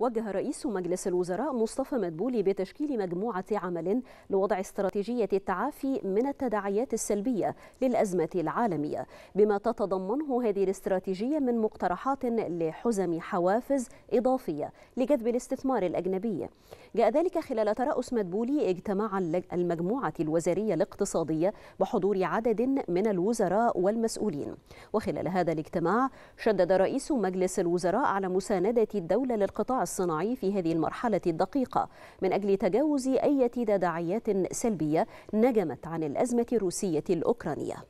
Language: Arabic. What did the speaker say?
وجه رئيس مجلس الوزراء مصطفى مدبولي بتشكيل مجموعة عمل لوضع استراتيجية التعافي من التداعيات السلبية للأزمة العالمية بما تتضمنه هذه الاستراتيجية من مقترحات لحزم حوافز إضافية لجذب الاستثمار الأجنبي جاء ذلك خلال ترأس مدبولي اجتماع المجموعة الوزارية الاقتصادية بحضور عدد من الوزراء والمسؤولين وخلال هذا الاجتماع شدد رئيس مجلس الوزراء على مساندة الدولة للقطاع الصناعي في هذه المرحلة الدقيقة من أجل تجاوز أي تداعيات سلبية نجمت عن الأزمة الروسية الأوكرانية